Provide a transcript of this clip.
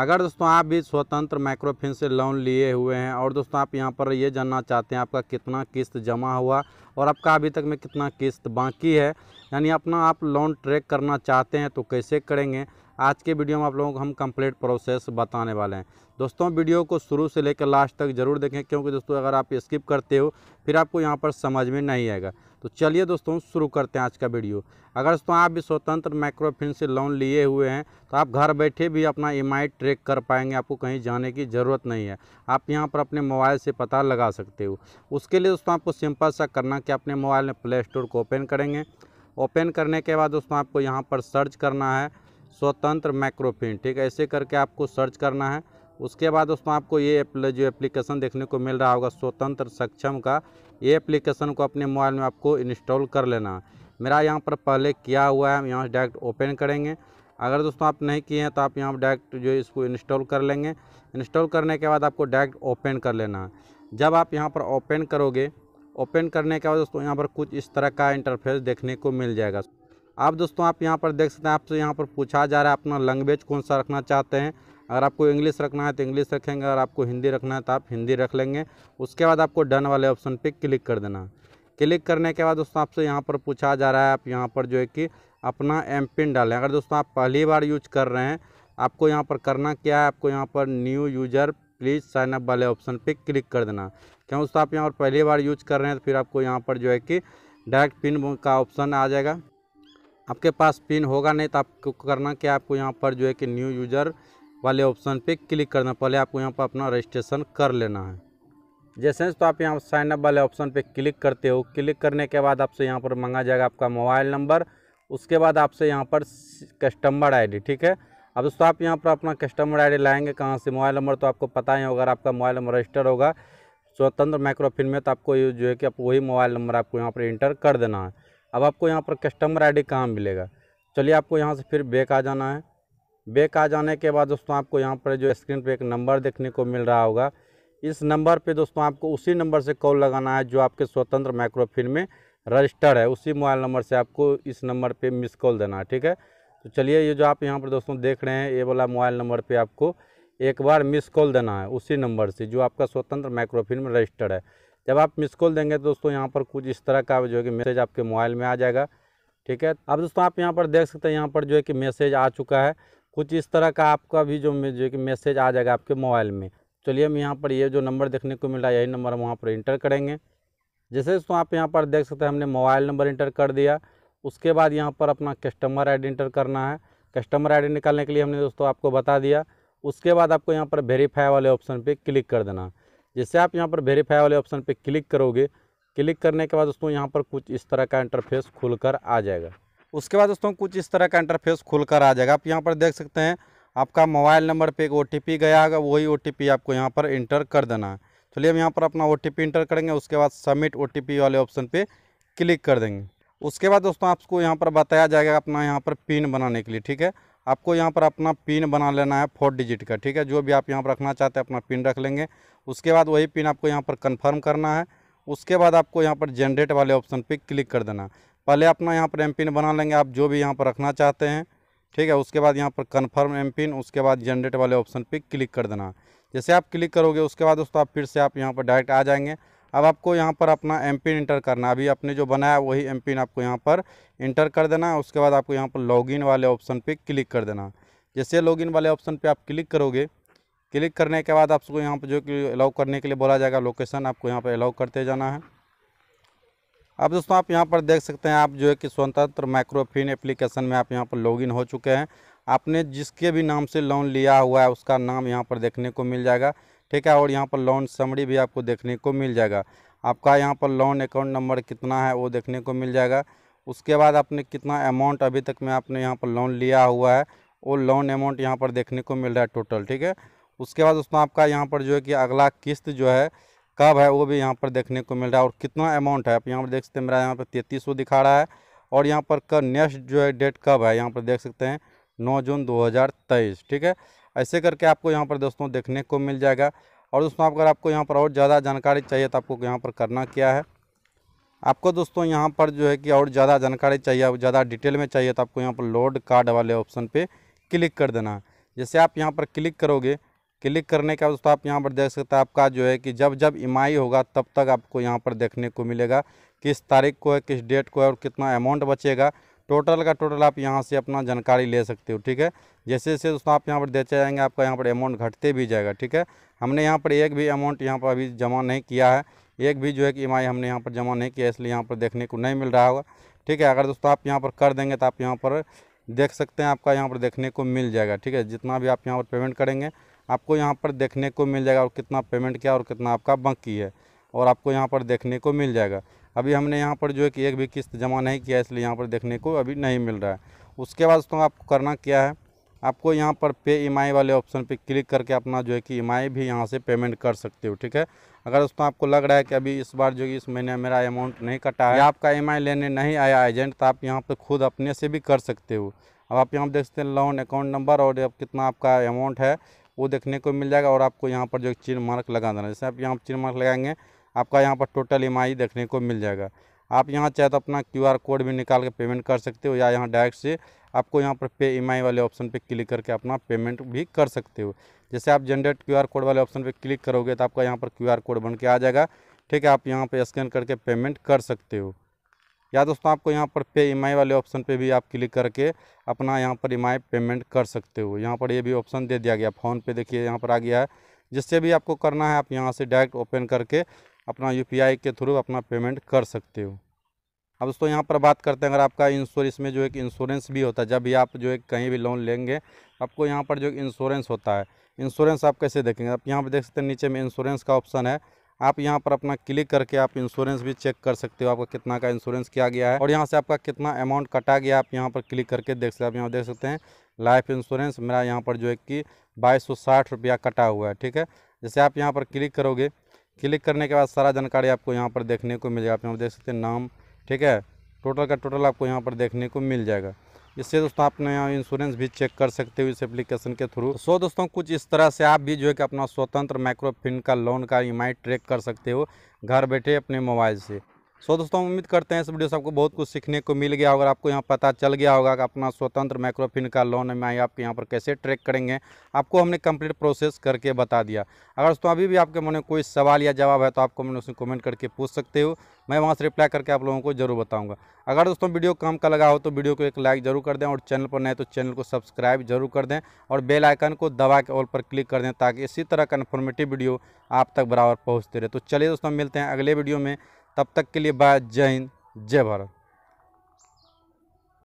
अगर दोस्तों आप भी स्वतंत्र माइक्रोफिन से लोन लिए हुए हैं और दोस्तों आप यहाँ पर ये जानना चाहते हैं आपका कितना किस्त जमा हुआ और आपका अभी तक में कितना किस्त बाकी है यानी अपना आप लोन ट्रैक करना चाहते हैं तो कैसे करेंगे आज के वीडियो में आप लोगों को हम कंप्लीट प्रोसेस बताने वाले हैं दोस्तों वीडियो को शुरू से लेकर लास्ट तक ज़रूर देखें क्योंकि दोस्तों अगर आप स्किप करते हो फिर आपको यहाँ पर समझ में नहीं आएगा तो चलिए दोस्तों शुरू करते हैं आज का वीडियो अगर दोस्तों आप भी स्वतंत्र माइक्रोफिन से लोन लिए हुए हैं तो आप घर बैठे भी अपना ई ट्रैक कर पाएंगे आपको कहीं जाने की ज़रूरत नहीं है आप यहाँ पर अपने मोबाइल से पता लगा सकते हो उसके लिए दोस्तों आपको सिंपल सा करना कि अपने मोबाइल में प्ले स्टोर को ओपन करेंगे ओपन करने के बाद दोस्तों आपको यहाँ पर सर्च करना है स्वतंत्र मैक्रोफिन ठीक है ऐसे करके आपको सर्च करना है उसके बाद दोस्तों आपको ये जो एप्लीकेशन देखने को मिल रहा होगा स्वतंत्र सक्षम का ये एप्लीकेशन को अपने मोबाइल में आपको इंस्टॉल कर लेना है मेरा यहाँ पर पहले किया हुआ है यहाँ डायरेक्ट ओपन करेंगे अगर दोस्तों आप नहीं किए हैं तो आप यहाँ डायरेक्ट जो इसको इंस्टॉल कर लेंगे इंस्टॉल करने के बाद आपको डायरेक्ट ओपन कर लेना है जब आप यहाँ पर ओपन करोगे ओपन करने के बाद दोस्तों यहाँ पर कुछ इस तरह का इंटरफेस देखने को मिल जाएगा आप दोस्तों आप यहाँ पर देख सकते हैं आपसे यहाँ पर पूछा जा रहा है अपना लैंग्वेज कौन सा रखना चाहते हैं अगर आपको इंग्लिश रखना है तो इंग्लिश रखेंगे अगर आपको हिंदी रखना है तो आप हिंदी रख लेंगे उसके बाद आपको डन वाले ऑप्शन पे क्लिक कर देना क्लिक करने के बाद दोस्तों आपसे यहाँ पर पूछा जा रहा है आप यहाँ पर जो है कि अपना एम पिन डालें अगर दोस्तों आप पहली बार यूज कर रहे हैं आपको यहाँ पर करना क्या है आपको यहाँ पर न्यू यूजर प्लीज़ साइनअप वाले ऑप्शन पर क्लिक कर देना क्यों दोस्तों आप यहाँ पर पहली बार यूज कर रहे हैं तो फिर आपको यहाँ पर जो है कि डायरेक्ट पिन का ऑप्शन आ जाएगा आपके पास पिन होगा नहीं तो आपको करना कि आपको यहाँ पर जो है कि न्यू यूज़र वाले ऑप्शन पे क्लिक करना पहले आपको यहाँ पर अपना रजिस्ट्रेशन कर लेना है जैसे तो आप यहाँ साइनअप वाले ऑप्शन पे क्लिक करते हो क्लिक करने के बाद आपसे यहाँ पर मंगा जाएगा आपका मोबाइल नंबर उसके बाद आपसे यहाँ पर कस्टमर आईडी ठीक है अब दोस्तों आप यहाँ पर अपना कस्टमर आईडी लाएंगे कहाँ से मोबाइल नंबर तो आपको पता ही होगा अगर आपका मोबाइल नंबर रजिस्टर होगा स्वतंत्र माइक्रोफिन में तो आपको जो है कि आप वही मोबाइल नंबर आपको यहाँ पर इंटर कर देना है अब आपको यहाँ पर कस्टमर आईडी डी कहाँ मिलेगा चलिए आपको यहाँ से फिर बैक आ जाना है बैक आ जाने के बाद दोस्तों आपको यहाँ पर जो स्क्रीन पर एक नंबर देखने को मिल रहा होगा इस नंबर पे दोस्तों आपको उसी नंबर से कॉल लगाना है जो आपके स्वतंत्र माइक्रोफिन में रजिस्टर है उसी मोबाइल नंबर से आपको इस नंबर पे मिस कॉल देना है ठीक है तो चलिए ये जो आप यहाँ पर दोस्तों देख रहे हैं ये वाला मोबाइल नंबर पे आपको एक बार मिस कॉल देना है उसी नंबर से जो आपका स्वतंत्र माइक्रोफिन में रजिस्टर है जब आप मिस कॉल देंगे तो दोस्तों यहाँ पर कुछ इस तरह का जो है कि मैसेज आपके मोबाइल में आ जाएगा ठीक है अब दोस्तों आप यहाँ पर देख सकते हैं यहाँ पर जो है कि मैसेज आ चुका है कुछ इस तरह का आपका भी जो जो है कि मैसेज आ जाएगा आपके मोबाइल में चलिए हम यहाँ पर ये जो नंबर देखने को मिला यही नंबर हम वहाँ पर इंटर करेंगे जैसे दोस्तों आप यहाँ पर देख सकते हैं हमने मोबाइल नंबर इंटर कर दिया उसके बाद यहाँ पर अपना कस्टमर डी इंटर करना है कस्टमर डी निकालने के लिए हमने दोस्तों आपको बता दिया उसके बाद आपको यहाँ पर वेरीफाई वाले ऑप्शन पर क्लिक कर देना है जैसे आप यहाँ पर वेरीफाई वाले ऑप्शन पर क्लिक करोगे क्लिक करने के बाद दोस्तों यहाँ पर कुछ इस तरह का इंटरफेस कर आ जाएगा उसके बाद दोस्तों कुछ इस तरह का इंटरफेस कर आ जाएगा आप यहाँ पर देख सकते हैं आपका मोबाइल नंबर पे एक ओ गया होगा वही ओ आपको यहाँ पर इंटर कर देना है चलिए हम यहाँ पर अपना ओ इंटर करेंगे उसके बाद सबमिट ओ वाले ऑप्शन पर क्लिक कर देंगे उसके बाद दोस्तों आपको यहाँ पर बताया जाएगा अपना यहाँ पर पिन बनाने के लिए ठीक है आपको यहाँ पर अपना पिन बना लेना है फोर डिजिट का ठीक है जो भी आप यहाँ पर रखना चाहते हैं अपना पिन रख लेंगे उसके बाद वही पिन आपको यहाँ पर कन्फर्म करना है उसके बाद आपको यहाँ पर जनरेट वाले ऑप्शन पर क्लिक कर देना पहले अपना यहाँ पर एम पिन बना लेंगे आप जो भी यहाँ पर रखना चाहते हैं ठीक है उसके बाद यहाँ पर कन्फर्म एम पिन उसके बाद जनरेट वाले ऑप्शन पर क्लिक कर देना जैसे आप क्लिक करोगे उसके बाद दोस्तों आप फिर से आप यहाँ पर डायरेक्ट आ जाएंगे अब आपको यहाँ पर अपना एम पिन इंटर करना अभी आपने जो बनाया वही एम पिन आपको यहाँ पर इंटर कर देना है उसके बाद आपको यहाँ पर लॉगिन वाले ऑप्शन पे क्लिक कर देना जैसे लॉगिन वाले ऑप्शन पे आप क्लिक करोगे क्लिक करने के बाद आपको यहाँ पर जो कि अलाउ करने के लिए बोला जाएगा लोकेशन आपको यहाँ पर अलाउ करते जाना है अब दोस्तों आप यहाँ पर देख सकते हैं आप जो है कि स्वतंत्र माइक्रोफिन एप्लीकेशन में आप यहाँ पर लॉगिन हो चुके हैं आपने जिसके भी नाम से लोन लिया हुआ है उसका नाम यहाँ पर देखने को मिल जाएगा ठीक है और यहाँ पर लोन समरी भी आपको देखने को मिल जाएगा आपका यहाँ पर लोन अकाउंट नंबर कितना है वो देखने को मिल जाएगा उसके बाद आपने कितना अमाउंट अभी तक में आपने यहाँ पर लोन लिया हुआ है वो लोन अमाउंट यहाँ पर देखने को मिल रहा है टोटल ठीक है उसके बाद उसमें आपका यहाँ पर जो है कि अगला किस्त जो है कब है वो भी यहाँ पर देखने को मिल रहा है और कितना अमाउंट है आप यहाँ पर देख सकते हैं मेरा यहाँ पर तैंतीस दिखा रहा है और यहाँ पर कब नेक्स्ट जो है डेट कब है यहाँ पर देख सकते हैं नौ जून दो ठीक है ऐसे करके आपको यहाँ पर दोस्तों देखने को मिल जाएगा और दोस्तों अगर आपको यहाँ पर और ज़्यादा जानकारी चाहिए तो आपको यहाँ पर करना क्या है आपको दोस्तों यहाँ पर जो है कि और ज़्यादा जानकारी चाहिए ज़्यादा डिटेल में चाहिए तो आपको यहाँ पर लोड कार्ड वाले ऑप्शन पर क्लिक कर देना है जैसे आप यहाँ पर क्लिक करोगे क्लिक करने के बाद दोस्तों आप यहाँ पर देख सकते हैं आपका जो है कि जब जब ई होगा तब तक आपको यहाँ पर देखने को मिलेगा किस तारीख को है किस डेट को है और कितना अमाउंट बचेगा टोटल का टोटल आप यहाँ से अपना जानकारी ले सकते हो ठीक है जैसे जैसे दोस्तों आप यहाँ पर देते जाएंगे आपका यहाँ पर अमाउंट घटते भी जाएगा ठीक है हमने यहाँ पर एक भी अमाउंट यहाँ पर अभी जमा नहीं किया है एक भी जो है कि ई हमने यहाँ पर जमा नहीं किया इसलिए यहाँ पर देखने को नहीं मिल रहा होगा ठीक है अगर दोस्तों आप यहाँ पर कर देंगे तो आप यहाँ पर देख सकते हैं आपका यहाँ पर देखने को मिल जाएगा ठीक है जितना भी आप यहाँ पर पेमेंट करेंगे आपको यहाँ पर देखने को मिल जाएगा और कितना पेमेंट किया और कितना आपका बाकी है और आपको यहाँ पर देखने को मिल जाएगा अभी हमने यहाँ पर जो है कि एक भी किस्त जमा नहीं किया इसलिए यहाँ पर देखने को अभी नहीं मिल रहा है उसके बाद दोस्तों आपको करना क्या है आपको यहाँ पर e पे ई वाले ऑप्शन पर क्लिक करके अपना जो है कि ई e भी यहाँ से पेमेंट कर सकते हो ठीक है अगर दोस्तों आपको लग रहा है कि अभी इस बार जो कि इस महीने मेरा अमाउंट नहीं कटा है या आपका ई e लेने नहीं आया एजेंट तो आप यहाँ पर खुद अपने से भी कर सकते हो अब आप यहाँ देख सकते हैं लोन अकाउंट नंबर और अब कितना आपका अमाउंट है वो देखने को मिल जाएगा और आपको यहाँ पर जो चिन्ह मार्क लगा देना जैसे आप यहाँ पर चिर मार्क लगाएंगे आपका यहाँ पर टोटल एम देखने को मिल जाएगा आप यहाँ चाहे तो अपना क्यू आर कोड भी निकाल के पेमेंट कर सकते हो या यहाँ डायरेक्ट से आपको यहाँ पर पे ई वाले ऑप्शन पर क्लिक करके अपना पेमेंट भी कर सकते हो जैसे आप जनरेट क्यू आर कोड वाले ऑप्शन पर क्लिक करोगे तो आपका यहाँ पर क्यू आर कोड बन के आ जाएगा ठीक है आप यहाँ पर स्कैन करके पेमेंट कर सकते हो या दोस्तों आपको यहाँ पर पे एम e वाले ऑप्शन पे भी आप क्लिक करके अपना यहाँ पर ई e पेमेंट कर सकते हो यहाँ पर ये यह भी ऑप्शन दे दिया गया फ़ोन पे देखिए यहाँ पर आ गया है जिससे भी आपको करना है आप यहाँ से डायरेक्ट ओपन करके अपना यू के थ्रू अपना पेमेंट कर सकते हो अब दोस्तों यहाँ पर बात करते हैं अगर आपका इंश्योरेंस में जो एक इंश्योरेंस भी होता है जब भी आप जो एक कहीं भी लोन लेंगे आपको यहाँ पर जो इंश्योरेंस होता है इंश्योरेंस आप कैसे देखेंगे आप यहाँ पर देख सकते हैं नीचे में इंश्योरेंस का ऑप्शन है आप यहाँ पर अपना क्लिक करके आप इंश्योरेंस भी चेक कर सकते हो आपका कितना का इंश्योरेंस किया गया है और यहाँ से आपका कितना अमाउंट कटा गया आप यहाँ पर क्लिक करके देख सकते आप यहाँ देख सकते हैं लाइफ इंश्योरेंस मेरा यहाँ पर जो है कि बाईस सौ साठ रुपया कटा हुआ है ठीक है जैसे आप यहाँ पर क्लिक करोगे क्लिक करने के बाद सारा जानकारी आपको यहाँ पर देखने को मिल जाएगा आप यहाँ देख सकते हैं नाम ठीक है टोटल का टोटल आपको यहाँ पर देखने को मिल जाएगा इससे दोस्तों आप नया इंश्योरेंस भी चेक कर सकते हो इस एप्लीकेशन के थ्रू सो दोस्तों कुछ इस तरह से आप भी जो है कि अपना स्वतंत्र माइक्रोफिन का लोन का ई ट्रैक कर सकते हो घर बैठे अपने मोबाइल से सो दोस्तों हम उम्मीद करते हैं इस वीडियो से आपको बहुत कुछ सीखने को मिल गया होगा आपको यहाँ पता चल गया होगा कि अपना स्वतंत्र माइक्रोफिन का लोन आई आपके यहाँ पर कैसे ट्रैक करेंगे आपको हमने कंप्लीट प्रोसेस करके बता दिया अगर दोस्तों अभी भी आपके मन में कोई सवाल या जवाब है तो आपको मैंने उसमें कमेंट करके पूछ सकते हो मैं वहाँ से रिप्लाई करके आप लोगों को जरूर बताऊँगा अगर दोस्तों वीडियो काम का लगा हो तो वीडियो को एक लाइक जरूर कर दें और चैनल पर नए तो चैनल को सब्सक्राइब जरूर कर दें और बेल आइकन को दबा के ऑल पर क्लिक कर दें ताकि इसी तरह का इन्फॉर्मेटिव वीडियो आप तक बराबर पहुँचते रहे तो चलिए दोस्तों मिलते हैं अगले वीडियो में तब तक के लिए बाय जय हिंद जय भारत